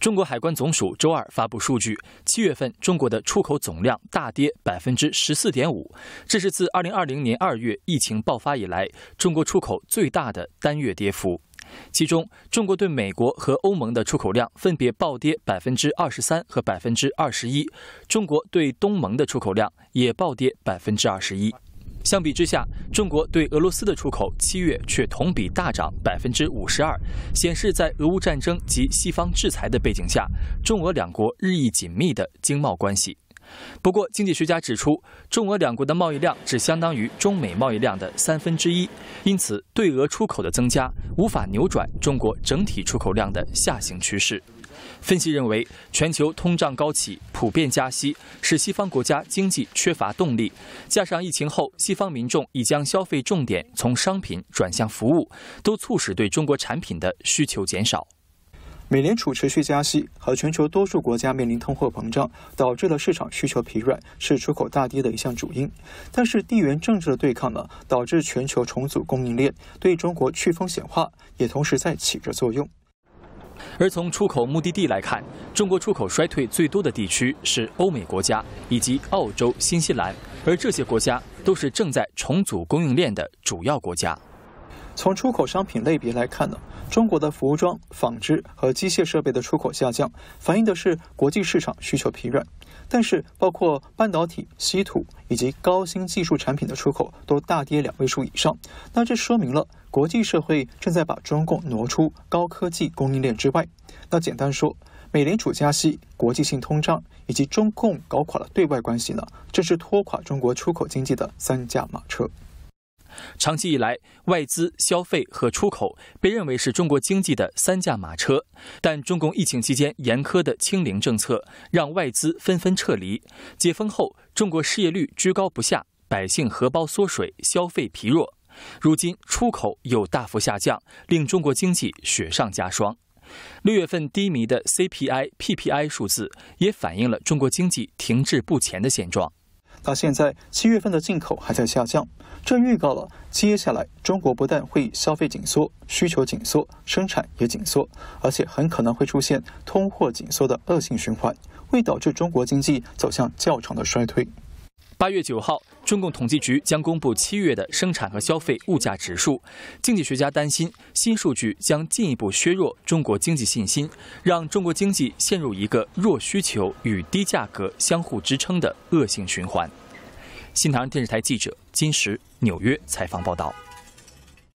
中国海关总署周二发布数据，七月份中国的出口总量大跌百分之十四点五，这是自二零二零年二月疫情爆发以来中国出口最大的单月跌幅。其中，中国对美国和欧盟的出口量分别暴跌百分之二十三和百分之二十一，中国对东盟的出口量也暴跌百分之二十一。相比之下，中国对俄罗斯的出口七月却同比大涨百分之五十二，显示在俄乌战争及西方制裁的背景下，中俄两国日益紧密的经贸关系。不过，经济学家指出，中俄两国的贸易量只相当于中美贸易量的三分之一，因此对俄出口的增加无法扭转中国整体出口量的下行趋势。分析认为，全球通胀高企、普遍加息，使西方国家经济缺乏动力，加上疫情后西方民众已将消费重点从商品转向服务，都促使对中国产品的需求减少。美联储持续加息和全球多数国家面临通货膨胀，导致了市场需求疲软，是出口大跌的一项主因。但是，地缘政治的对抗呢，导致全球重组供应链，对中国去风险化也同时在起着作用。而从出口目的地来看，中国出口衰退最多的地区是欧美国家以及澳洲、新西兰，而这些国家都是正在重组供应链的主要国家。从出口商品类别来看呢，中国的服装、纺织和机械设备的出口下降，反映的是国际市场需求疲软。但是，包括半导体、稀土以及高新技术产品的出口都大跌两位数以上。那这说明了国际社会正在把中共挪出高科技供应链之外。那简单说，美联储加息、国际性通胀以及中共搞垮了对外关系呢，这是拖垮中国出口经济的三驾马车。长期以来，外资消费和出口被认为是中国经济的三驾马车，但中共疫情期间严苛的清零政策让外资纷纷撤离。解封后，中国失业率居高不下，百姓荷包缩水，消费疲弱。如今，出口又大幅下降，令中国经济雪上加霜。六月份低迷的 CPI、PPI 数字也反映了中国经济停滞不前的现状。到现在七月份的进口还在下降，这预告了接下来中国不但会消费紧缩、需求紧缩、生产也紧缩，而且很可能会出现通货紧缩的恶性循环，会导致中国经济走向较长的衰退。八月九号，中共统计局将公布七月的生产和消费物价指数。经济学家担心，新数据将进一步削弱中国经济信心，让中国经济陷入一个弱需求与低价格相互支撑的恶性循环。新唐人电视台记者金石纽约采访报道。